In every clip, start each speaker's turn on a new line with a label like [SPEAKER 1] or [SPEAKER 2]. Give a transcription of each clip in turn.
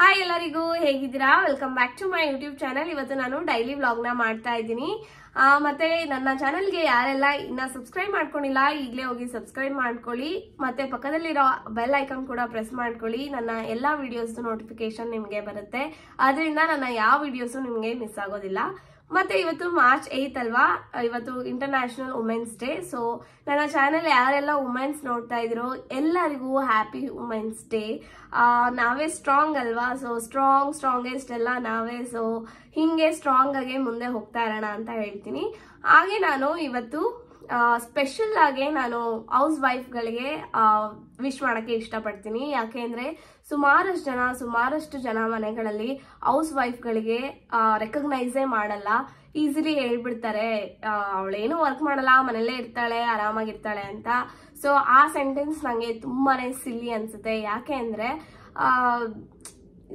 [SPEAKER 1] hi ಎಲ್ಲರಿಗೂ ಹೇಗಿದ್ದೀರಾ welcome back to my YouTube channel ಇವತ್ತು ನಾನು ಡೈಲಿ ವ್ಲಾಗ್ನ ಮಾಡ್ತಾ ಇದ್ದೀನಿ ಮತ್ತೆ ನನ್ನ ಚಾನಲ್ಗೆ ಯಾರೆಲ್ಲ ಇನ್ನ ಸಬ್ಸ್ಕ್ರೈಬ್ ಮಾಡ್ಕೊಂಡಿಲ್ಲ ಈಗಲೇ ಹೋಗಿ ಸಬ್ಸ್ಕ್ರೈಬ್ ಮಾಡ್ಕೊಳ್ಳಿ ಮತ್ತೆ ಪಕ್ಕದಲ್ಲಿರೋ ಬೆಲ್ ಐಕನ್ ಕೂಡ ಪ್ರೆಸ್ ಮಾಡ್ಕೊಳ್ಳಿ ನನ್ನ ಎಲ್ಲ ವಿಡಿಯೋಸ್ ನೋಟಿಫಿಕೇಶನ್ ನಿಮಗೆ ಬರುತ್ತೆ ಅದರಿಂದ ನನ್ನ ಯಾವ ವಿಡಿಯೋಸು ನಿಮಗೆ ಮಿಸ್ ಆಗೋದಿಲ್ಲ ಮತ್ತೆ ಇವತ್ತು ಮಾರ್ಚ್ ಏತ್ ಅಲ್ವಾ ಇವತ್ತು ಇಂಟರ್ನ್ಯಾಷನಲ್ ವುಮೆನ್ಸ್ ಡೇ ಸೊ ನನ್ನ ಚಾನೆಲ್ ಯಾರೆಲ್ಲ ವುಮೆನ್ಸ್ ನೋಡ್ತಾ ಇದ್ರು ಎಲ್ಲರಿಗೂ ಹ್ಯಾಪಿ ವುಮೆನ್ಸ್ ಡೇ ನಾವೇ ಸ್ಟ್ರಾಂಗ್ ಅಲ್ವಾ ಸೊ ಸ್ಟ್ರಾಂಗ್ ಸ್ಟ್ರಾಂಗೆಸ್ಟ್ ಎಲ್ಲ ನಾವೇ ಸೊ ಹಿಂಗೆ ಸ್ಟ್ರಾಂಗ್ ಆಗಿ ಮುಂದೆ ಹೋಗ್ತಾ ಇರೋಣ ಅಂತ ಹೇಳ್ತೀನಿ ಹಾಗೆ ನಾನು ಇವತ್ತು ಸ್ಪೆಷಲ್ ಆಗಿ ನಾನು ಹೌಸ್ ವೈಫ್ಗಳಿಗೆ ವಿಶ್ ಮಾಡೋಕ್ಕೆ ಇಷ್ಟಪಡ್ತೀನಿ ಯಾಕೆಂದರೆ ಸುಮಾರಷ್ಟು ಜನ ಸುಮಾರಷ್ಟು ಜನ ಮನೆಗಳಲ್ಲಿ ಹೌಸ್ ವೈಫ್ಗಳಿಗೆ ರೆಕಗ್ನೈಸೇ ಮಾಡಲ್ಲ ಈಸಿಲಿ ಹೇಳ್ಬಿಡ್ತಾರೆ ಅವಳೇನು ವರ್ಕ್ ಮಾಡಲ್ಲ ಮನೆಯಲ್ಲೇ ಇರ್ತಾಳೆ ಆರಾಮಾಗಿರ್ತಾಳೆ ಅಂತ ಸೊ ಆ ಸೆಂಟೆನ್ಸ್ ನನಗೆ ತುಂಬಾ ಸಿಲ್ಲಿ ಅನಿಸುತ್ತೆ ಯಾಕೆ ಅಂದರೆ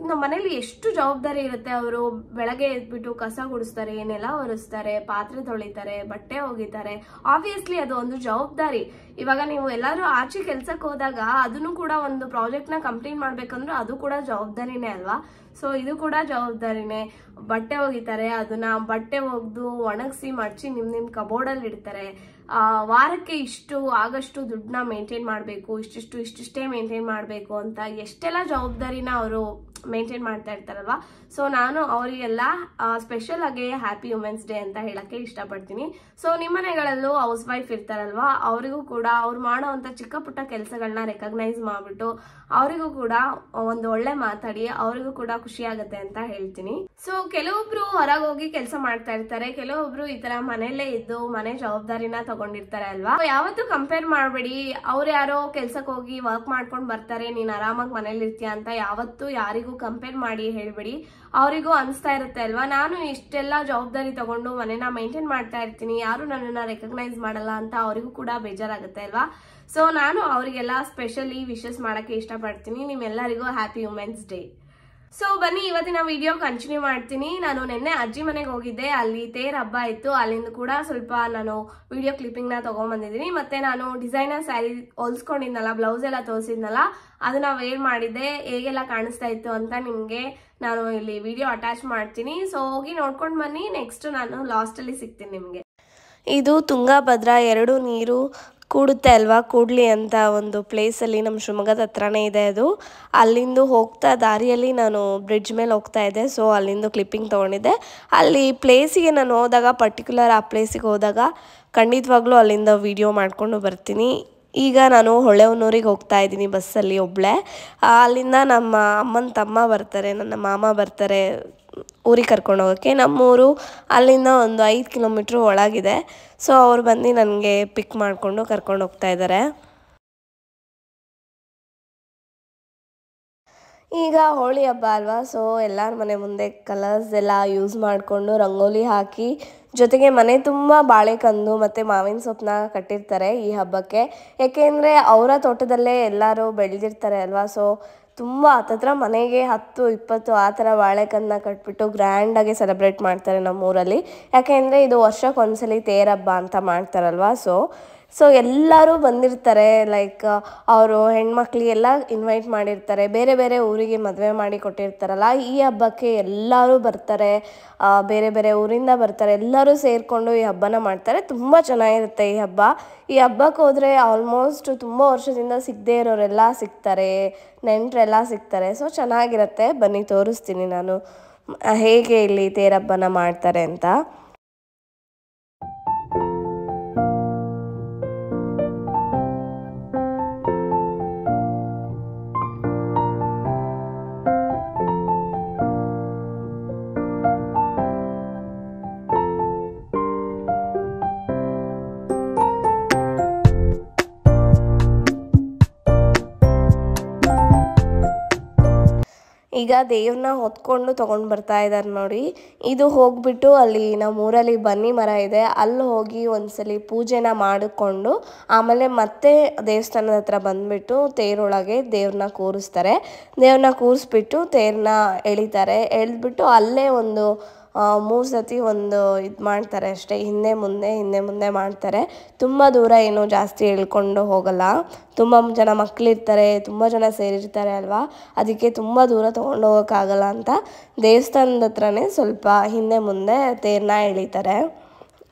[SPEAKER 1] ನಮ್ಮ ಮನೇಲಿ ಎಷ್ಟು ಜವಾಬ್ದಾರಿ ಇರುತ್ತೆ ಅವರು ಬೆಳಗ್ಗೆ ಎದ್ಬಿಟ್ಟು ಕಸ ಗುಡಿಸ್ತಾರೆ ನೆಲ ಒರೆಸ್ತಾರೆ ಪಾತ್ರೆ ತೊಳಿತಾರೆ ಬಟ್ಟೆ ಒಗಿತಾರೆ ಆಬ್ವಿಯಸ್ಲಿ ಅದು ಒಂದು ಜವಾಬ್ದಾರಿ ಇವಾಗ ನೀವು ಎಲ್ಲರೂ ಆಚೆ ಕೆಲ್ಸಕ್ಕೆ ಹೋದಾಗ ಅದನ್ನು ಕೂಡ ಒಂದು ಪ್ರಾಜೆಕ್ಟ್ನ ಕಂಪ್ಲೀಟ್ ಮಾಡ್ಬೇಕಂದ್ರೆ ಅದು ಕೂಡ ಜವಾಬ್ದಾರಿನೇ ಅಲ್ವಾ ಸೊ ಇದು ಕೂಡ ಜವಾಬ್ದಾರಿನೇ ಬಟ್ಟೆ ಒಗಿತಾರೆ ಅದನ್ನ ಬಟ್ಟೆ ಒಗೆದು ಒಣಗಿಸಿ ಮಡಚಿ ನಿಮ್ಮ ನಿಮ್ಮ ಕಬೋರ್ಡಲ್ಲಿ ಇಡ್ತಾರೆ ಆ ವಾರಕ್ಕೆ ಇಷ್ಟು ಆಗಷ್ಟು ದುಡ್ಡನ್ನ ಮೇಂಟೈನ್ ಮಾಡಬೇಕು ಇಷ್ಟಿಷ್ಟು ಇಷ್ಟಿಷ್ಟೇ ಮೇಂಟೈನ್ ಮಾಡಬೇಕು ಅಂತ ಎಷ್ಟೆಲ್ಲ ಜವಾಬ್ದಾರಿನ ಅವರು ಮೇಂಟೈನ್ ಮಾಡ್ತಾ ಇರ್ತಾರಲ್ವ ಸೊ ನಾನು ಅವರಿಗೆಲ್ಲ ಸ್ಪೆಷಲ್ ಆಗಿ ಹ್ಯಾಪಿ ವುಮೆನ್ಸ್ ಡೇ ಅಂತ ಹೇಳಕ್ಕೆ ಇಷ್ಟಪಡ್ತೀನಿ ಸೊ ನಿಮ್ಮನೆಗಳಲ್ಲೂ ಹೌಸ್ ವೈಫ್ ಇರ್ತಾರಲ್ವಾ ಅವರಿಗೂ ಕೂಡ ಅವ್ರು ಮಾಡೋವಂಥ ಚಿಕ್ಕ ಪುಟ್ಟ ಕೆಲಸಗಳನ್ನ ರೆಕಗ್ನೈಸ್ ಮಾಡ್ಬಿಟ್ಟು ಅವರಿಗೂ ಕೂಡ ಒಂದು ಒಳ್ಳೆ ಮಾತಾಡಿ ಅವರಿಗೂ ಕೂಡ ಖುಷಿ ಆಗುತ್ತೆ ಅಂತ ಹೇಳ್ತೀನಿ ಸೊ ಕೆಲವೊಬ್ರು ಹೊರಗೆ ಹೋಗಿ ಕೆಲಸ ಮಾಡ್ತಾ ಇರ್ತಾರೆ ಕೆಲವೊಬ್ರು ಈ ತರ ಮನೆಯಲ್ಲೇ ಇದ್ದು ಮನೆ ಜವಾಬ್ದಾರಿನ ತಗೊಂಡಿರ್ತಾರೆ ಅಲ್ವಾ ಯಾವತ್ತು ಕಂಪೇರ್ ಮಾಡಬೇಡಿ ಅವ್ರು ಯಾರೋ ಕೆಲ್ಸಕ್ಕೆ ಹೋಗಿ ವರ್ಕ್ ಮಾಡ್ಕೊಂಡು ಬರ್ತಾರೆ ನೀನ್ ಆರಾಮಾಗಿ ಮನೇಲಿ ಇರ್ತೀಯ ಅಂತ ಯಾವತ್ತು ಯಾರಿಗೂ ಕಂಪೇರ್ ಮಾಡಿ ಹೇಳಬೇಡಿ ಅವರಿಗೂ ಅನಿಸ್ತಾ ಇರುತ್ತೆ ಅಲ್ವಾ ನಾನು ಇಷ್ಟೆಲ್ಲ ಜವಾಬ್ದಾರಿ ತಗೊಂಡು ಮನೇನ ಮೈಂಟೈನ್ ಮಾಡ್ತಾ ಇರ್ತೀನಿ ಯಾರು ನನ್ನನ್ನು ರೆಕಗ್ನೈಸ್ ಮಾಡಲ್ಲ ಅಂತ ಅವರಿಗೂ ಕೂಡ ಬೇಜಾರಾಗುತ್ತೆ ಅಲ್ವಾ ಸೊ ನಾನು ಅವರಿಗೆಲ್ಲ ಸ್ಪೆಷಲಿ ವಿಶಸ್ ಮಾಡೋಕ್ಕೆ ಇಷ್ಟಪಡ್ತೀನಿ ನಿಮ್ಮೆಲ್ಲರಿಗೂ ಹ್ಯಾಪಿ ವುಮೆನ್ಸ್ ಡೇ ಸೊ ಬನ್ನಿ ಇವತ್ತಿನ ವಿಡಿಯೋ ಕಂಟಿನ್ಯೂ ಮಾಡ್ತೀನಿ ನಾನು ನಿನ್ನೆ ಅಜ್ಜಿ ಮನೆಗೆ ಹೋಗಿದ್ದೆ ಅಲ್ಲಿ ತೇರ್ ಹಬ್ಬ ಇತ್ತು ಅಲ್ಲಿಂದ ಕೂಡ ಸ್ವಲ್ಪ ನಾನು ವಿಡಿಯೋ ಕ್ಲಿಪ್ಪಿಂಗ್ನ ತೊಗೊಂಬಂದಿದ್ದೀನಿ ಮತ್ತು ನಾನು ಡಿಸೈನರ್ ಸ್ಯಾರಿ ಹೊಲ್ಸ್ಕೊಂಡಿದ್ನಲ್ಲ ಬ್ಲೌಸ್ ಎಲ್ಲ ತೋರಿಸಿದ್ನಲ್ಲ ಅದನ್ನ ವೇರ್ ಮಾಡಿದ್ದೆ ಹೇಗೆಲ್ಲ ಕಾಣಿಸ್ತಾ ಇತ್ತು ಅಂತ ನಿಮಗೆ ನಾನು ಇಲ್ಲಿ ವಿಡಿಯೋ ಅಟ್ಯಾಚ್ ಮಾಡ್ತೀನಿ ಸೊ ಹೋಗಿ ನೋಡ್ಕೊಂಡು ಬನ್ನಿ ನೆಕ್ಸ್ಟ್ ನಾನು ಲಾಸ್ಟಲ್ಲಿ ಸಿಗ್ತೀನಿ ನಿಮಗೆ ಇದು ತುಂಗಭದ್ರಾ ಎರಡು ನೀರು ಕೂಡುತ್ತೆ ಅಲ್ವಾ ಕೂಡಲಿ ಅಂತ ಒಂದು ಪ್ಲೇಸಲ್ಲಿ ನಮ್ಮ ಶಿವಮೊಗ್ಗದ ಹತ್ರನೇ ಇದೆ ಅದು ಅಲ್ಲಿಂದ ಹೋಗ್ತಾ ದಾರಿಯಲ್ಲಿ ನಾನು ಬ್ರಿಡ್ಜ್ ಮೇಲೆ ಹೋಗ್ತಾ ಇದ್ದೆ ಸೊ ಅಲ್ಲಿಂದ ಕ್ಲಿಪ್ಪಿಂಗ್ ತೊಗೊಂಡಿದ್ದೆ ಅಲ್ಲಿ ಪ್ಲೇಸಿಗೆ ನಾನು ಹೋದಾಗ ಪರ್ಟಿಕ್ಯುಲರ್ ಆ ಪ್ಲೇಸಿಗೆ ಹೋದಾಗ ಖಂಡಿತವಾಗ್ಲೂ ಅಲ್ಲಿಂದ ವೀಡಿಯೋ ಮಾಡಿಕೊಂಡು ಬರ್ತೀನಿ ಈಗ ನಾನು ಹೊಳೆಹೊನ್ನೂರಿಗೆ ಹೋಗ್ತಾ ಇದ್ದೀನಿ ಬಸ್ಸಲ್ಲಿ ಒಬ್ಬಳೆ ಅಲ್ಲಿಂದ ನಮ್ಮ ಅಮ್ಮನ ತಮ್ಮ ಬರ್ತಾರೆ ನನ್ನ ಮಾಮ ಬರ್ತಾರೆ ಊರಿಗೆ ಕರ್ಕೊಂಡು ಹೋಗೋಕ್ಕೆ ನಮ್ಮೂರು ಅಲ್ಲಿಂದ ಒಂದು ಐದು ಕಿಲೋಮೀಟ್ರ್ ಒಳಗಿದೆ ಸೊ ಅವ್ರು ಬಂದು ನನಗೆ ಪಿಕ್ ಮಾಡಿಕೊಂಡು ಕರ್ಕೊಂಡು ಹೋಗ್ತಾ ಇದ್ದಾರೆ ಈಗ ಹೋಳಿ ಹಬ್ಬ ಅಲ್ವಾ ಸೊ ಎಲ್ಲರ ಮನೆ ಮುಂದೆ ಕಲರ್ಸ್ ಎಲ್ಲ ಯೂಸ್ ಮಾಡಿಕೊಂಡು ರಂಗೋಲಿ ಹಾಕಿ ಜೊತೆಗೆ ಮನೆ ತುಂಬ ಬಾಳೆಕಂದು ಮತ್ತು ಮಾವಿನ ಸೊಪ್ಪನ್ನ ಕಟ್ಟಿರ್ತಾರೆ ಈ ಹಬ್ಬಕ್ಕೆ ಏಕೆಂದರೆ ಅವರ ತೋಟದಲ್ಲೇ ಎಲ್ಲರೂ ಬೆಳೆದಿರ್ತಾರೆ ಅಲ್ವಾ ಸೊ ತುಂಬ ಹತ್ತತ್ರ ಮನೆಗೆ ಹತ್ತು ಇಪ್ಪತ್ತು ಆ ಥರ ಬಾಳೆಕನ್ನ ಕಟ್ಬಿಟ್ಟು ಗ್ರ್ಯಾಂಡಾಗಿ ಸೆಲೆಬ್ರೇಟ್ ಮಾಡ್ತಾರೆ ನಮ್ಮೂರಲ್ಲಿ ಯಾಕೆಂದರೆ ಇದು ವರ್ಷಕ್ಕೊಂದ್ಸಲಿ ತೇರಬ್ಬ ಅಂತ ಮಾಡ್ತಾರಲ್ವ ಸೊ ಸೊ ಎಲ್ಲರೂ ಬಂದಿರ್ತಾರೆ ಲೈಕ್ ಅವರು ಹೆಣ್ಮಕ್ಳಿಗೆಲ್ಲ ಇನ್ವೈಟ್ ಮಾಡಿರ್ತಾರೆ ಬೇರೆ ಬೇರೆ ಊರಿಗೆ ಮದುವೆ ಮಾಡಿ ಕೊಟ್ಟಿರ್ತಾರಲ್ಲ ಈ ಹಬ್ಬಕ್ಕೆ ಎಲ್ಲರೂ ಬರ್ತಾರೆ ಬೇರೆ ಬೇರೆ ಊರಿಂದ ಬರ್ತಾರೆ ಎಲ್ಲರೂ ಸೇರಿಕೊಂಡು ಈ ಹಬ್ಬನ ಮಾಡ್ತಾರೆ ತುಂಬ ಚೆನ್ನಾಗಿರುತ್ತೆ ಈ ಹಬ್ಬ ಈ ಹಬ್ಬಕ್ಕೆ ಹೋದರೆ ಆಲ್ಮೋಸ್ಟ್ ತುಂಬ ವರ್ಷದಿಂದ ಸಿಗದೇ ಇರೋರೆಲ್ಲ ಸಿಗ್ತಾರೆ ನೆಂಟರೆಲ್ಲ ಸಿಗ್ತಾರೆ ಸೊ ಚೆನ್ನಾಗಿರುತ್ತೆ ಬನ್ನಿ ತೋರಿಸ್ತೀನಿ ನಾನು ಹೇಗೆ ಇಲ್ಲಿ ತೇರಬ್ಬನ ಮಾಡ್ತಾರೆ ಅಂತ ಈಗ ದೇವ್ರನ್ನ ಹೊತ್ಕೊಂಡು ತೊಗೊಂಡು ಬರ್ತಾ ಇದ್ದಾರೆ ನೋಡಿ ಇದು ಹೋಗ್ಬಿಟ್ಟು ಅಲ್ಲಿ ನಮ್ಮೂರಲ್ಲಿ ಬನ್ನಿ ಮರ ಇದೆ ಅಲ್ಲಿ ಹೋಗಿ ಒಂದ್ಸಲಿ ಪೂಜೆನ ಮಾಡಿಕೊಂಡು ಆಮೇಲೆ ಮತ್ತೆ ದೇವಸ್ಥಾನದ ಹತ್ರ ಬಂದ್ಬಿಟ್ಟು ತೇರೊಳಗೆ ದೇವ್ರನ್ನ ಕೂರಿಸ್ತಾರೆ ದೇವ್ರನ್ನ ಕೂರಿಸ್ಬಿಟ್ಟು ತೇರನ್ನ ಎಳಿತಾರೆ ಎಳೆದ್ಬಿಟ್ಟು ಅಲ್ಲೇ ಒಂದು ಮೂರು ಸತಿ ಒಂದು ಇದು ಮಾಡ್ತಾರೆ ಅಷ್ಟೇ ಹಿಂದೆ ಮುಂದೆ ಹಿಂದೆ ಮುಂದೆ ಮಾಡ್ತಾರೆ ತುಂಬ ದೂರ ಏನು ಜಾಸ್ತಿ ಎಳ್ಕೊಂಡು ಹೋಗಲ್ಲ ತುಂಬ ಜನ ಮಕ್ಕಳಿರ್ತಾರೆ ತುಂಬ ಜನ ಸೇರಿರ್ತಾರೆ ಅಲ್ವಾ ಅದಕ್ಕೆ ತುಂಬ ದೂರ ತೊಗೊಂಡು ಹೋಗೋಕ್ಕಾಗಲ್ಲ ಅಂತ ದೇವಸ್ಥಾನದ ಹತ್ರನೇ ಸ್ವಲ್ಪ ಹಿಂದೆ ಮುಂದೆ ತೇರನ್ನ ಎಳಿತಾರೆ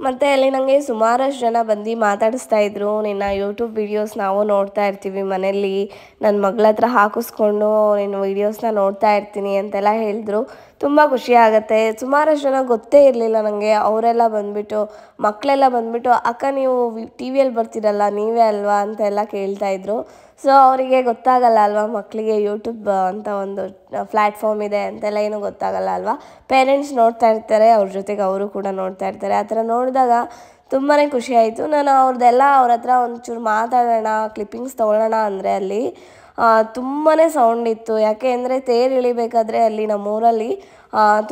[SPEAKER 1] ಮತ್ತು ಅಲ್ಲಿ ನನಗೆ ಸುಮಾರಷ್ಟು ಜನ ಬಂದು ಮಾತಾಡಿಸ್ತಾ ಇದ್ರು ನಿನ್ನ ಯೂಟ್ಯೂಬ್ ವೀಡಿಯೋಸ್ ನಾವು ನೋಡ್ತಾ ಇರ್ತೀವಿ ಮನೆಯಲ್ಲಿ ನನ್ನ ಮಗಳ ಹತ್ರ ಹಾಕಿಸ್ಕೊಂಡು ನಿನ್ನ ವೀಡಿಯೋಸ್ನ ನೋಡ್ತಾ ಇರ್ತೀನಿ ಅಂತೆಲ್ಲ ಹೇಳಿದ್ರು ತುಂಬ ಖುಷಿ ಆಗುತ್ತೆ ಸುಮಾರಷ್ಟು ಜನ ಗೊತ್ತೇ ಇರಲಿಲ್ಲ ನನಗೆ ಅವರೆಲ್ಲ ಬಂದುಬಿಟ್ಟು ಮಕ್ಕಳೆಲ್ಲ ಬಂದುಬಿಟ್ಟು ಅಕ್ಕ ನೀವು ಟಿ ವಿಯಲ್ಲಿ ಬರ್ತೀರಲ್ಲ ನೀವೇ ಅಲ್ವಾ ಅಂತೆಲ್ಲ ಕೇಳ್ತಾಯಿದ್ರು ಸೊ ಅವರಿಗೆ ಗೊತ್ತಾಗಲ್ಲ ಅಲ್ವಾ ಮಕ್ಕಳಿಗೆ ಯೂಟ್ಯೂಬ್ ಅಂತ ಒಂದು ಪ್ಲ್ಯಾಟ್ಫಾರ್ಮ್ ಇದೆ ಅಂತೆಲ್ಲ ಏನೂ ಗೊತ್ತಾಗಲ್ಲ ಅಲ್ವಾ ಪೇರೆಂಟ್ಸ್ ನೋಡ್ತಾ ಇರ್ತಾರೆ ಅವ್ರ ಜೊತೆಗೆ ಅವರು ಕೂಡ ನೋಡ್ತಾ ಇರ್ತಾರೆ ಆ ಥರ ನೋಡಿದಾಗ ತುಂಬಾ ಖುಷಿಯಾಯಿತು ನಾನು ಅವ್ರದ್ದೆಲ್ಲ ಅವ್ರ ಹತ್ರ ಒಂಚೂರು ಮಾತಾಡೋಣ ಕ್ಲಿಪ್ಪಿಂಗ್ಸ್ ತೊಗೊಳ್ಳೋಣ ಅಂದರೆ ಅಲ್ಲಿ ತುಂಬಾ ಸೌಂಡ್ ಇತ್ತು ಯಾಕೆ ಅಂದರೆ ತೇರು ಇಳಿಬೇಕಾದ್ರೆ ಅಲ್ಲಿ ನಮ್ಮೂರಲ್ಲಿ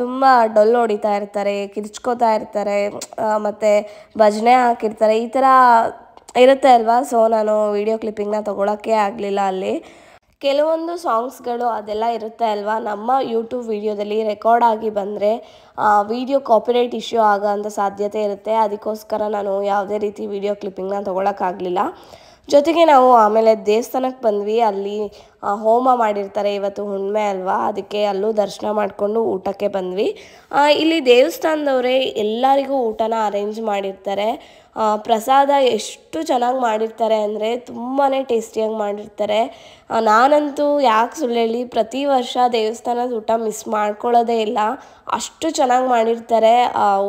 [SPEAKER 1] ತುಂಬ ಡೊಲ್ ಹೊಡಿತಾ ಇರ್ತಾರೆ ಕಿರ್ಚ್ಕೋತಾ ಇರ್ತಾರೆ ಮತ್ತು ಭಜನೆ ಹಾಕಿರ್ತಾರೆ ಈ ಥರ ಇರುತ್ತೆ ಅಲ್ವಾ ಸೊ ನಾನು ವೀಡಿಯೋ ಕ್ಲಿಪ್ಪಿಂಗ್ನ ತೊಗೊಳಕ್ಕೆ ಆಗಲಿಲ್ಲ ಅಲ್ಲಿ ಕೆಲವೊಂದು ಸಾಂಗ್ಸ್ಗಳು ಅದೆಲ್ಲ ಇರುತ್ತೆ ಅಲ್ವಾ ನಮ್ಮ ಯೂಟ್ಯೂಬ್ ವಿಡಿಯೋದಲ್ಲಿ ರೆಕಾರ್ಡ್ ಆಗಿ ಬಂದರೆ ವಿಡಿಯೋ ಕಾಪಿರೈಟ್ ಇಶ್ಯೂ ಆಗೋ ಅಂಥ ಸಾಧ್ಯತೆ ಇರುತ್ತೆ ಅದಕ್ಕೋಸ್ಕರ ನಾನು ಯಾವುದೇ ರೀತಿ ವಿಡಿಯೋ ಕ್ಲಿಪ್ಪಿಂಗ್ನ ತೊಗೊಳಕ್ಕಾಗಲಿಲ್ಲ ಜೊತೆಗೆ ನಾವು ಆಮೇಲೆ ದೇವಸ್ಥಾನಕ್ಕೆ ಬಂದ್ವಿ ಅಲ್ಲಿ ಹೋಮ ಮಾಡಿರ್ತಾರೆ ಇವತ್ತು ಹುಣ್ಣಿಮೆ ಅಲ್ವಾ ಅದಕ್ಕೆ ಅಲ್ಲೂ ದರ್ಶನ ಮಾಡಿಕೊಂಡು ಊಟಕ್ಕೆ ಬಂದ್ವಿ ಇಲ್ಲಿ ದೇವಸ್ಥಾನದವರೇ ಎಲ್ಲರಿಗೂ ಊಟನ ಅರೇಂಜ್ ಮಾಡಿರ್ತಾರೆ ಪ್ರಸಾದ ಎಷ್ಟು ಚೆನ್ನಾಗಿ ಮಾಡಿರ್ತಾರೆ ಅಂದರೆ ತುಂಬಾ ಟೇಸ್ಟಿಯಾಗಿ ಮಾಡಿರ್ತಾರೆ ನಾನಂತೂ ಯಾಕೆ ಸುಳ್ಳು ಪ್ರತಿ ವರ್ಷ ದೇವಸ್ಥಾನದ ಊಟ ಮಿಸ್ ಮಾಡ್ಕೊಳ್ಳೋದೇ ಇಲ್ಲ ಅಷ್ಟು ಚೆನ್ನಾಗಿ ಮಾಡಿರ್ತಾರೆ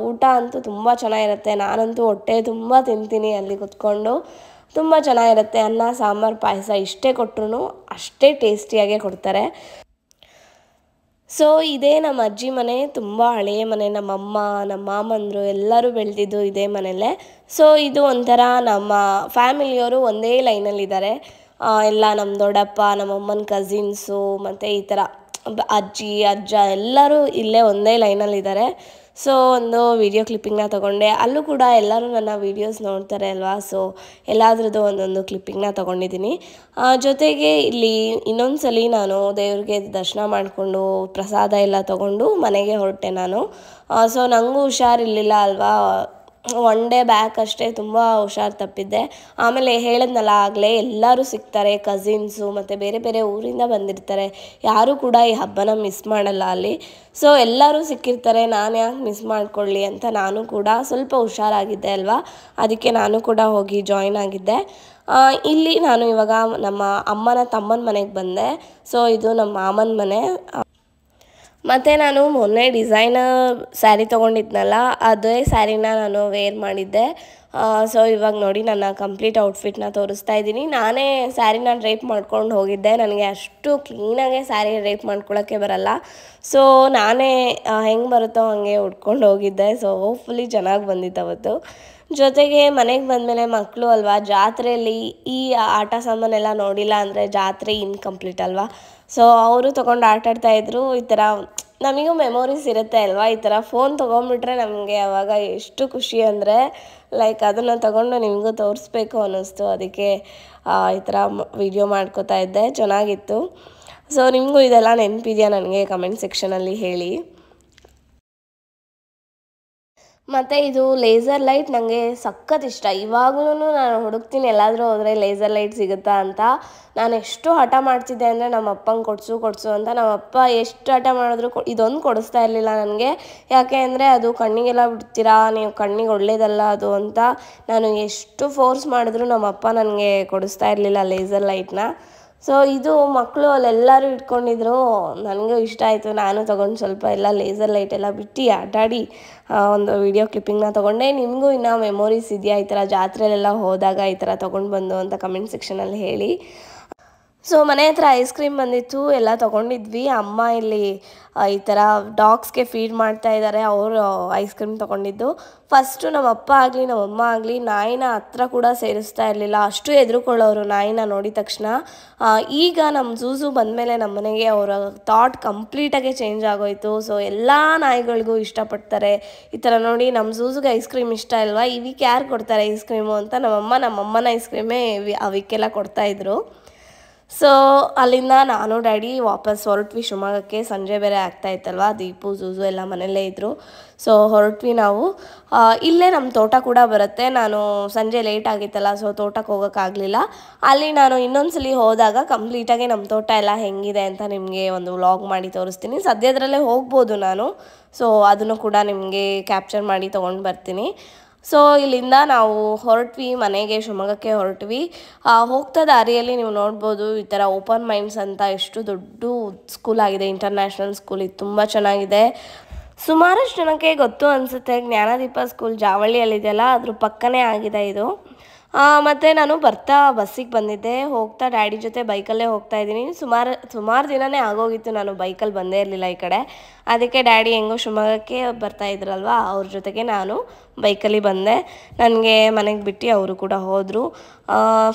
[SPEAKER 1] ಊಟ ಅಂತೂ ತುಂಬ ಚೆನ್ನಾಗಿರುತ್ತೆ ನಾನಂತೂ ಹೊಟ್ಟೆ ತುಂಬ ತಿಂತೀನಿ ಅಲ್ಲಿ ಕುತ್ಕೊಂಡು ತುಂಬ ಚೆನ್ನಾಗಿರುತ್ತೆ ಅನ್ನ ಸಾಂಬಾರು ಪಾಯಸ ಇಷ್ಟೇ ಕೊಟ್ಟರು ಅಷ್ಟೇ ಟೇಸ್ಟಿಯಾಗೇ ಕೊಡ್ತಾರೆ ಸೊ ಇದೇ ನಮ್ಮ ಅಜ್ಜಿ ಮನೆ ತುಂಬ ಹಳೆಯ ಮನೆ ನಮ್ಮಮ್ಮ ನಮ್ಮ ಮಾಮಂದರು ಎಲ್ಲರೂ ಬೆಳೆದಿದ್ದು ಇದೇ ಮನೆಯಲ್ಲೇ ಸೊ ಇದು ಒಂಥರ ನಮ್ಮ ಫ್ಯಾಮಿಲಿಯವರು ಒಂದೇ ಲೈನಲ್ಲಿದ್ದಾರೆ ಎಲ್ಲ ನಮ್ಮ ದೊಡ್ಡಪ್ಪ ನಮ್ಮಮ್ಮನ ಕಸಿನ್ಸು ಮತ್ತು ಈ ಥರ ಅಜ್ಜಿ ಅಜ್ಜ ಎಲ್ಲರೂ ಇಲ್ಲೇ ಒಂದೇ ಲೈನಲ್ಲಿದ್ದಾರೆ ಸೊ ಒಂದು ವೀಡಿಯೋ ಕ್ಲಿಪ್ಪಿಂಗ್ನ ತೊಗೊಂಡೆ ಅಲ್ಲೂ ಕೂಡ ಎಲ್ಲರೂ ನನ್ನ ವೀಡಿಯೋಸ್ ನೋಡ್ತಾರೆ ಅಲ್ವಾ ಸೊ ಎಲ್ಲಾದ್ರದ್ದು ಒಂದೊಂದು ಕ್ಲಿಪ್ಪಿಂಗ್ನ ತೊಗೊಂಡಿದ್ದೀನಿ ಜೊತೆಗೆ ಇಲ್ಲಿ ಇನ್ನೊಂದು ಸಲ ನಾನು ದೇವ್ರಿಗೆ ದರ್ಶನ ಮಾಡಿಕೊಂಡು ಪ್ರಸಾದ ಎಲ್ಲ ತೊಗೊಂಡು ಮನೆಗೆ ಹೊರಟೆ ನಾನು ಸೊ ನನಗೂ ಹುಷಾರಿರಲಿಲ್ಲ ಅಲ್ವಾ ಒನ್ ಡೇ ಬ್ಯಾಕ್ ಅಷ್ಟೇ ತುಂಬ ಹುಷಾರು ತಪ್ಪಿದ್ದೆ ಆಮೇಲೆ ಹೇಳಿದ್ನಲ್ಲ ಆಗಲೇ ಎಲ್ಲರೂ ಸಿಗ್ತಾರೆ ಕಸಿನ್ಸು ಮತ್ತು ಬೇರೆ ಬೇರೆ ಊರಿಂದ ಬಂದಿರ್ತಾರೆ ಯಾರೂ ಕೂಡ ಈ ಹಬ್ಬನ ಮಿಸ್ ಮಾಡಲ್ಲ ಅಲ್ಲಿ ಸೊ ಎಲ್ಲರೂ ಸಿಕ್ಕಿರ್ತಾರೆ ನಾನು ಯಾಕೆ ಮಿಸ್ ಮಾಡಿಕೊಳ್ಳಿ ಅಂತ ನಾನು ಕೂಡ ಸ್ವಲ್ಪ ಹುಷಾರಾಗಿದ್ದೆ ಅಲ್ವಾ ಅದಕ್ಕೆ ನಾನು ಕೂಡ ಹೋಗಿ ಜಾಯಿನ್ ಆಗಿದ್ದೆ ಇಲ್ಲಿ ನಾನು ಇವಾಗ ನಮ್ಮ ಅಮ್ಮನ ತಮ್ಮನ ಮನೆಗೆ ಬಂದೆ ಸೊ ಇದು ನಮ್ಮ ಮಾಮನ ಮನೆ ಮತ್ತು ನಾನು ಮೊನ್ನೆ ಡಿಸೈನರ್ ಸ್ಯಾರಿ ತೊಗೊಂಡಿದ್ನಲ್ಲ ಅದೇ ಸ್ಯಾರಿನ ನಾನು ವೇರ್ ಮಾಡಿದ್ದೆ ಸೊ ಇವಾಗ ನೋಡಿ ನನ್ನ ಕಂಪ್ಲೀಟ್ ಔಟ್ಫಿಟ್ನ ತೋರಿಸ್ತಾ ಇದ್ದೀನಿ ನಾನೇ ಸ್ಯಾರಿನ ಡ್ರೈಪ್ ಮಾಡ್ಕೊಂಡು ಹೋಗಿದ್ದೆ ನನಗೆ ಅಷ್ಟು ಕ್ಲೀನಾಗೆ ಸ್ಯಾರಿ ಡ್ರೈಪ್ ಮಾಡ್ಕೊಳ್ಳೋಕ್ಕೆ ಬರಲ್ಲ ಸೊ ನಾನೇ ಹೆಂಗೆ ಬರುತ್ತೋ ಹಂಗೆ ಉಟ್ಕೊಂಡು ಹೋಗಿದ್ದೆ ಸೊ ಹೋಪ್ಫುಲಿ ಚೆನ್ನಾಗಿ ಬಂದಿತ್ತು ಅವತ್ತು ಜೊತೆಗೆ ಮನೆಗೆ ಬಂದಮೇಲೆ ಮಕ್ಕಳು ಅಲ್ವಾ ಜಾತ್ರೆಯಲ್ಲಿ ಈ ಆಟ ಸಾಮಾನೆಲ್ಲ ನೋಡಿಲ್ಲ ಅಂದರೆ ಜಾತ್ರೆ ಇನ್ಕಂಪ್ಲೀಟ್ ಅಲ್ವಾ ಸೊ ಅವರು ತೊಗೊಂಡು ಆಟಾಡ್ತಾಯಿದ್ರು ಈ ಥರ ನಮಗೂ ಮೆಮೊರೀಸ್ ಇರುತ್ತೆ ಅಲ್ವಾ ಈ ಥರ ಫೋನ್ ತೊಗೊಂಡ್ಬಿಟ್ರೆ ನಮಗೆ ಅವಾಗ ಎಷ್ಟು ಖುಷಿ ಅಂದರೆ ಲೈಕ್ ಅದನ್ನು ತೊಗೊಂಡು ನಿಮಗೂ ತೋರಿಸ್ಬೇಕು ಅನ್ನಿಸ್ತು ಅದಕ್ಕೆ ಈ ಥರ ವಿಡಿಯೋ ಮಾಡ್ಕೋತಾ ಇದ್ದೆ ಚೆನ್ನಾಗಿತ್ತು ಸೊ ನಿಮಗೂ ಇದೆಲ್ಲ ನೆನಪಿದೆಯಾ ನನಗೆ ಕಮೆಂಟ್ ಸೆಕ್ಷನಲ್ಲಿ ಹೇಳಿ ಮತ್ತು ಇದು ಲೇಸರ್ ಲೈಟ್ ನನಗೆ ಸಖತ್ ಇಷ್ಟ ಇವಾಗಲೂ ನಾನು ಹುಡುಕ್ತೀನಿ ಎಲ್ಲಾದರೂ ಹೋದರೆ ಲೇಸರ್ ಲೈಟ್ ಸಿಗುತ್ತಾ ಅಂತ ನಾನು ಎಷ್ಟು ಹಠ ಮಾಡ್ತಿದ್ದೆ ಅಂದರೆ ನಮ್ಮ ಅಪ್ಪಂಗೆ ಕೊಡಿಸು ಕೊಡಿಸು ಅಂತ ನಮ್ಮಪ್ಪ ಎಷ್ಟು ಹಠ ಮಾಡಿದ್ರು ಇದೊಂದು ಕೊಡಿಸ್ತಾ ಇರಲಿಲ್ಲ ನನಗೆ ಯಾಕೆ ಅಂದರೆ ಅದು ಕಣ್ಣಿಗೆಲ್ಲ ಬಿಡ್ತೀರಾ ನೀವು ಕಣ್ಣಿಗೆ ಒಳ್ಳೇದಲ್ಲ ಅದು ಅಂತ ನಾನು ಎಷ್ಟು ಫೋರ್ಸ್ ಮಾಡಿದ್ರು ನಮ್ಮಪ್ಪ ನನಗೆ ಕೊಡಿಸ್ತಾ ಇರಲಿಲ್ಲ ಲೇಸರ್ ಲೈಟ್ನ ಸೊ ಇದು ಮಕ್ಕಳು ಅಲ್ಲೆಲ್ಲರೂ ಇಟ್ಕೊಂಡಿದ್ರು ನನಗೂ ಇಷ್ಟ ಆಯಿತು ನಾನು ತೊಗೊಂಡು ಸ್ವಲ್ಪ ಎಲ್ಲ ಲೇಸರ್ ಲೈಟ್ ಎಲ್ಲ ಬಿಟ್ಟು ಆಟಾಡಿ ಒಂದು ವಿಡಿಯೋ ಕ್ಲಿಪ್ಪಿಂಗ್ನ ತೊಗೊಂಡೆ ನಿಮಗೂ ಇನ್ನೂ ಮೆಮೊರೀಸ್ ಇದೆಯಾ ಈ ಥರ ಜಾತ್ರೆಯಲ್ಲೆಲ್ಲ ಹೋದಾಗ ಈ ಥರ ತೊಗೊಂಡು ಬಂದು ಅಂತ ಕಮೆಂಟ್ ಸೆಕ್ಷನಲ್ಲಿ ಹೇಳಿ ಸೊ ಮನೆ ಹತ್ರ ಐಸ್ ಕ್ರೀಮ್ ಬಂದಿತ್ತು ಎಲ್ಲ ತೊಗೊಂಡಿದ್ವಿ ಅಮ್ಮ ಇಲ್ಲಿ ಈ ಥರ ಡಾಗ್ಸ್ಗೆ ಫೀಡ್ ಮಾಡ್ತಾ ಇದ್ದಾರೆ ಅವರು ಐಸ್ ಕ್ರೀಮ್ ತೊಗೊಂಡಿದ್ದು ಫಸ್ಟು ನಮ್ಮ ಅಪ್ಪ ಆಗಲಿ ನಮ್ಮಮ್ಮ ಆಗಲಿ ನಾಯಿನ ಹತ್ರ ಕೂಡ ಸೇರಿಸ್ತಾ ಇರಲಿಲ್ಲ ಅಷ್ಟು ಎದುರುಕೊಳ್ಳೋರು ನಾಯಿನ ನೋಡಿದ ತಕ್ಷಣ ಈಗ ನಮ್ಮ ಝೂಝು ಬಂದಮೇಲೆ ನಮ್ಮ ಮನೆಗೆ ಅವರ ಥಾಟ್ ಕಂಪ್ಲೀಟಾಗಿ ಚೇಂಜ್ ಆಗೋಯಿತು ಸೊ ಎಲ್ಲ ನಾಯಿಗಳಿಗೂ ಇಷ್ಟಪಡ್ತಾರೆ ಈ ಥರ ನೋಡಿ ನಮ್ಮ ಜೂಜುಗೆ ಐಸ್ ಕ್ರೀಮ್ ಇಷ್ಟ ಇಲ್ವಾ ಇವಕ್ಕೆ ಯಾರು ಕೊಡ್ತಾರೆ ಐಸ್ ಕ್ರೀಮು ಅಂತ ನಮ್ಮಮ್ಮ ನಮ್ಮಮ್ಮನ ಐಸ್ ಕ್ರೀಮೇ ಅವಕ್ಕೆಲ್ಲ ಕೊಡ್ತಾಯಿದ್ರು ಸೊ ಅಲ್ಲಿಂದ ನಾನು ಡ್ಯಾಡಿ ವಾಪಸ್ ಹೊರಟ್ವಿ ಶಿವಮೊಗ್ಗಕ್ಕೆ ಸಂಜೆ ಬೇರೆ ಆಗ್ತಾ ಇತ್ತಲ್ವ ದೀಪು ಜೂಜು ಎಲ್ಲ ಮನೆಯಲ್ಲೇ ಇದ್ದರು ಸೊ ಹೊರಟ್ವಿ ನಾವು ಇಲ್ಲೇ ನಮ್ಮ ತೋಟ ಕೂಡ ಬರುತ್ತೆ ನಾನು ಸಂಜೆ ಲೇಟ್ ಆಗಿತ್ತಲ್ಲ ಸೊ ತೋಟಕ್ಕೆ ಹೋಗೋಕ್ಕಾಗಲಿಲ್ಲ ಅಲ್ಲಿ ನಾನು ಇನ್ನೊಂದ್ಸಲಿ ಹೋದಾಗ ಕಂಪ್ಲೀಟಾಗಿ ನಮ್ಮ ತೋಟ ಎಲ್ಲ ಹೆಂಗಿದೆ ಅಂತ ನಿಮಗೆ ಒಂದು ವ್ಲಾಗ್ ಮಾಡಿ ತೋರಿಸ್ತೀನಿ ಸದ್ಯದರಲ್ಲೇ ಹೋಗ್ಬೋದು ನಾನು ಸೊ ಅದನ್ನು ಕೂಡ ನಿಮಗೆ ಕ್ಯಾಪ್ಚರ್ ಮಾಡಿ ತೊಗೊಂಡು ಬರ್ತೀನಿ ಸೊ ಇಲ್ಲಿಂದ ನಾವು ಹೊರಟ್ವಿ ಮನೆಗೆ ಶಿವಮೊಗ್ಗಕ್ಕೆ ಹೊರಟ್ವಿ ಹೋಗ್ತಾ ದಾರಿಯಲ್ಲಿ ನೀವು ನೋಡ್ಬೋದು ಈ ಥರ ಓಪನ್ ಮೈಂಡ್ಸ್ ಅಂತ ಎಷ್ಟು ದೊಡ್ಡ ಸ್ಕೂಲ್ ಆಗಿದೆ ಇಂಟರ್ನ್ಯಾಷನಲ್ ಸ್ಕೂಲ್ ಇದು ತುಂಬ ಚೆನ್ನಾಗಿದೆ ಸುಮಾರಷ್ಟು ಜನಕ್ಕೆ ಗೊತ್ತು ಅನಿಸುತ್ತೆ ಜ್ಞಾನದೀಪ ಸ್ಕೂಲ್ ಜಾವಳಿಯಲ್ಲಿದೆಯಲ್ಲ ಅದ್ರ ಪಕ್ಕನೇ ಆಗಿದೆ ಇದು ಮತ್ತು ನಾನು ಬರ್ತಾ ಬಸ್ಸಿಗೆ ಬಂದಿದ್ದೆ ಹೋಗ್ತಾ ಡ್ಯಾಡಿ ಜೊತೆ ಬೈಕಲ್ಲೇ ಹೋಗ್ತಾ ಇದ್ದೀನಿ ಸುಮಾರು ಸುಮಾರು ದಿನವೇ ಆಗೋಗಿತ್ತು ನಾನು ಬೈಕಲ್ಲಿ ಬಂದೇ ಇರಲಿಲ್ಲ ಈ ಕಡೆ ಅದಕ್ಕೆ ಡ್ಯಾಡಿ ಹೆಂಗೋ ಶಿವಮೊಗ್ಗಕ್ಕೆ ಬರ್ತಾ ಇದ್ರಲ್ವ ಅವ್ರ ಜೊತೆಗೆ ನಾನು ಬೈಕಲ್ಲಿ ಬಂದೆ ನನಗೆ ಮನೆಗೆ ಬಿಟ್ಟು ಅವರು ಕೂಡ ಹೋದರು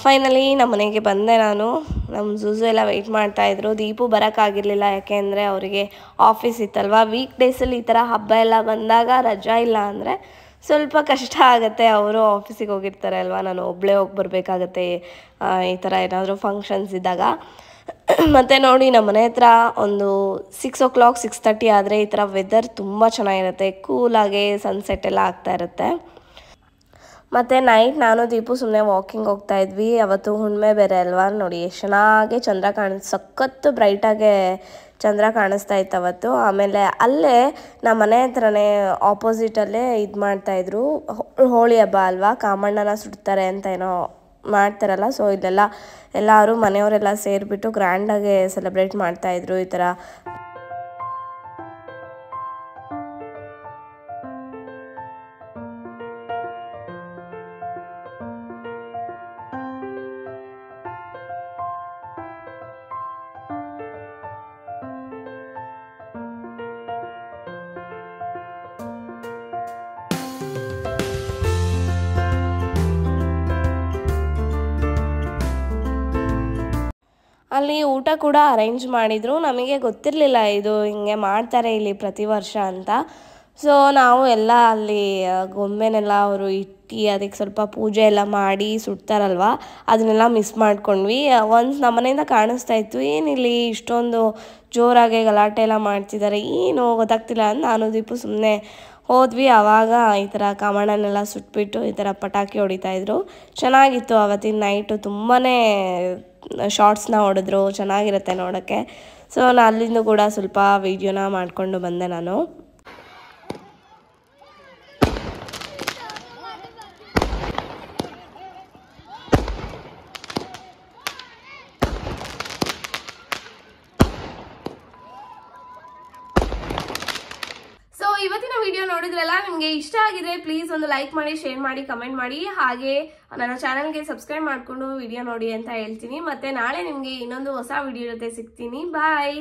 [SPEAKER 1] ಫೈನಲಿ ನಮ್ಮ ಮನೆಗೆ ಬಂದೆ ನಾನು ನಮ್ಮ ಝೂಝು ಎಲ್ಲ ವೆಯ್ಟ್ ಮಾಡ್ತಾಯಿದ್ರು ದೀಪು ಬರೋಕ್ಕಾಗಿರಲಿಲ್ಲ ಯಾಕೆ ಅಂದರೆ ಅವರಿಗೆ ಆಫೀಸ್ ಇತ್ತಲ್ವ ವೀಕ್ ಡೇಸಲ್ಲಿ ಈ ಥರ ಹಬ್ಬ ಎಲ್ಲ ಬಂದಾಗ ರಜಾ ಇಲ್ಲ ಅಂದರೆ ಸ್ವಲ್ಪ ಕಷ್ಟ ಆಗುತ್ತೆ ಅವರು ಆಫೀಸಿಗೆ ಹೋಗಿರ್ತಾರೆ ಅಲ್ವಾ ನಾನು ಒಬ್ಬಳೇ ಹೋಗಿ ಬರಬೇಕಾಗತ್ತೆ ಈ ಥರ ಏನಾದರೂ ಫಂಕ್ಷನ್ಸ್ ಇದ್ದಾಗ ಮತ್ತು ನೋಡಿ ನಮ್ಮ ಮನೆ ಹತ್ರ ಒಂದು six o'clock six thirty ಆದರೆ ಈ ಥರ ವೆದರ್ ತುಂಬ ಚೆನ್ನಾಗಿರುತ್ತೆ ಕೂಲಾಗೆ ಸನ್ಸೆಟ್ ಎಲ್ಲ ಆಗ್ತಾ ಇರುತ್ತೆ ಮತ್ತು ನೈಟ್ ನಾನು ದೀಪು ಸುಮ್ಮನೆ ವಾಕಿಂಗ್ ಹೋಗ್ತಾ ಇದ್ವಿ ಅವತ್ತು ಹುಣ್ಣಿಮೆ ಬೇರೆ ಅಲ್ವಾ ನೋಡಿ ಎಷ್ಟು ಚೆನ್ನಾಗಿ ಚಂದ್ರ ಕಾಣ ಸಖತ್ತು ಬ್ರೈಟಾಗೆ ಚಂದ್ರ ಕಾಣಿಸ್ತಾ ಇತ್ತು ಅವತ್ತು ಆಮೇಲೆ ಅಲ್ಲೇ ನಮ್ಮ ಮನೆ ಹತ್ರನೇ ಆಪೋಸಿಟಲ್ಲೇ ಇದು ಮಾಡ್ತಾಯಿದ್ರು ಹೋಳಿ ಹಬ್ಬ ಅಲ್ವಾ ಕಾಮಣ್ಣನ ಸುಡ್ತಾರೆ ಅಂತ ಏನೋ ಮಾಡ್ತಾರಲ್ಲ ಸೊ ಇದೆಲ್ಲ ಎಲ್ಲರೂ ಮನೆಯವರೆಲ್ಲ ಸೇರಿಬಿಟ್ಟು ಗ್ರ್ಯಾಂಡಾಗೆ ಸೆಲೆಬ್ರೇಟ್ ಮಾಡ್ತಾಯಿದ್ರು ಈ ಥರ ಅಲ್ಲಿ ಊಟ ಕೂಡ ಅರೇಂಜ್ ಮಾಡಿದರು ನಮಗೆ ಗೊತ್ತಿರಲಿಲ್ಲ ಇದು ಹಿಂಗೆ ಮಾಡ್ತಾರೆ ಇಲ್ಲಿ ಪ್ರತಿ ವರ್ಷ ಅಂತ ಸೊ ನಾವು ಎಲ್ಲ ಅಲ್ಲಿ ಗೊಂಬೆನೆಲ್ಲ ಅವರು ಇಟ್ಟು ಅದಕ್ಕೆ ಸ್ವಲ್ಪ ಪೂಜೆ ಎಲ್ಲ ಮಾಡಿ ಸುಡ್ತಾರಲ್ವ ಅದನ್ನೆಲ್ಲ ಮಿಸ್ ಮಾಡ್ಕೊಂಡ್ವಿ ಒಂದು ನಮ್ಮನೆಯಿಂದ ಕಾಣಿಸ್ತಾ ಇತ್ತು ಏನಿಲ್ಲಿ ಇಲ್ಲಿ ಇಷ್ಟೊಂದು ಜೋರಾಗಿ ಗಲಾಟೆ ಎಲ್ಲ ಮಾಡ್ತಿದ್ದಾರೆ ಏನು ಗೊತ್ತಾಗ್ತಿಲ್ಲ ಅಂತ ನಾನು ದೀಪು ಸುಮ್ಮನೆ ಹೋದ್ವಿ ಆವಾಗ ಈ ಥರ ಕಮಣನೆಲ್ಲ ಸುಟ್ಬಿಟ್ಟು ಈ ಥರ ಪಟಾಕಿ ಹೊಡಿತಾಯಿದ್ರು ಚೆನ್ನಾಗಿತ್ತು ಆವತ್ತಿನ ನೈಟು ತುಂಬಾ ಶಾರ್ಟ್ಸ್ನ ಹೊಡೆದ್ರು ಚೆನ್ನಾಗಿರುತ್ತೆ ನೋಡೋಕ್ಕೆ ಸೊ ನಾನು ಅಲ್ಲಿಂದ ಕೂಡ ಸ್ವಲ್ಪ ವೀಡಿಯೋನ ಮಾಡಿಕೊಂಡು ಬಂದೆ ನಾನು ನೋಡಿದ್ರಲ್ಲ ನಿಮಗೆ ಇಷ್ಟ ಆಗಿದೆ ಪ್ಲೀಸ್ ಒಂದು ಲೈಕ್ ಮಾಡಿ ಶೇರ್ ಮಾಡಿ ಕಮೆಂಟ್ ಮಾಡಿ ಹಾಗೆ ನನ್ನ ಚಾನಲ್ಗೆ ಸಬ್ಸ್ಕ್ರೈಬ್ ಮಾಡಿಕೊಂಡು ವಿಡಿಯೋ ನೋಡಿ ಅಂತ ಹೇಳ್ತೀನಿ ಮತ್ತೆ ನಾಳೆ ನಿಮಗೆ ಇನ್ನೊಂದು ಹೊಸ ವಿಡಿಯೋ ಜೊತೆ ಸಿಗ್ತೀನಿ ಬಾಯ್